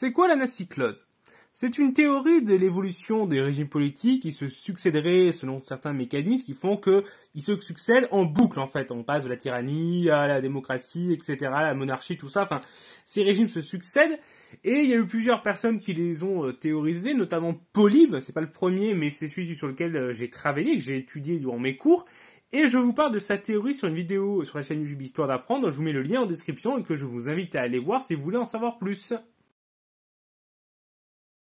C'est quoi l'anacyclose C'est une théorie de l'évolution des régimes politiques qui se succéderaient selon certains mécanismes qui font qu'ils se succèdent en boucle en fait. On passe de la tyrannie à la démocratie, etc., à la monarchie, tout ça. Enfin, ces régimes se succèdent et il y a eu plusieurs personnes qui les ont euh, théorisées, notamment Polybe, c'est pas le premier, mais c'est celui sur lequel euh, j'ai travaillé, que j'ai étudié durant mes cours. Et je vous parle de sa théorie sur une vidéo sur la chaîne YouTube Histoire d'apprendre. Je vous mets le lien en description et que je vous invite à aller voir si vous voulez en savoir plus.